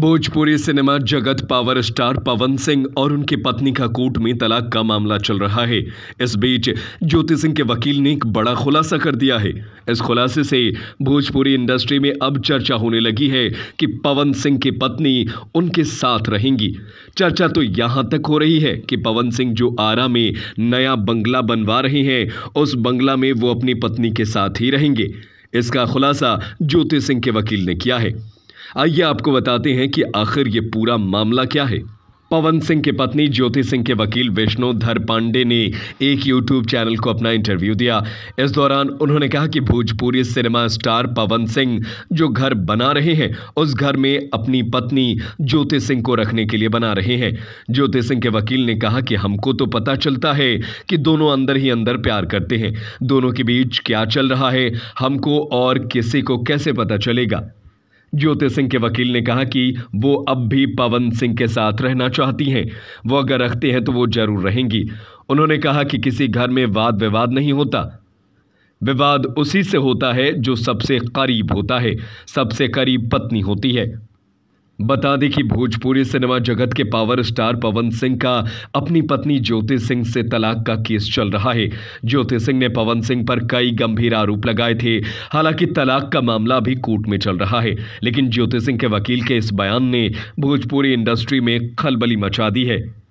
Bhojpuri cinema जगत power star Pawan Singh और उनकी पत्नी का कोर्ट में तलाक का मामला चल रहा है इस बीच ज्योति सिंह के वकील ने एक बड़ा खुलासा कर दिया है इस खुलासे से भोजपुरी इंडस्ट्री में अब चर्चा होने लगी है कि पवन सिंह की पत्नी उनके साथ रहेंगी चर्चा तो यहां तक हो रही है कि पवन सिंह जो आरा में नया बंगला बनवा रहे हैं उस बंगला में वो अपनी पत्नी के साथ ही रहेंगे इसका खुलासा ज्योति सिंह के वकील ने किया है आइए आपको बताते हैं कि आखिर ये पूरा मामला क्या है पवन सिंह की पत्नी ज्योति सिंह के वकील विष्णु धर पांडे ने एक यूट्यूब चैनल को अपना इंटरव्यू दिया इस दौरान उन्होंने कहा कि भोजपुरी सिनेमा स्टार पवन सिंह जो घर बना रहे हैं उस घर में अपनी पत्नी ज्योति सिंह को रखने के लिए बना रहे हैं ज्योति सिंह के वकील ने कहा कि हमको तो पता चलता है कि दोनों अंदर ही अंदर प्यार करते हैं दोनों के बीच क्या चल रहा है हमको और किसी को कैसे पता चलेगा ज्योति सिंह के वकील ने कहा कि वो अब भी पवन सिंह के साथ रहना चाहती हैं वो अगर रखते हैं तो वो जरूर रहेंगी उन्होंने कहा कि किसी घर में वाद विवाद नहीं होता विवाद उसी से होता है जो सबसे करीब होता है सबसे करीब पत्नी होती है बता दें कि भोजपुरी सिनेमा जगत के पावर स्टार पवन सिंह का अपनी पत्नी ज्योति सिंह से तलाक का केस चल रहा है ज्योति सिंह ने पवन सिंह पर कई गंभीर आरोप लगाए थे हालांकि तलाक का मामला भी कोर्ट में चल रहा है लेकिन ज्योति सिंह के वकील के इस बयान ने भोजपुरी इंडस्ट्री में खलबली मचा दी है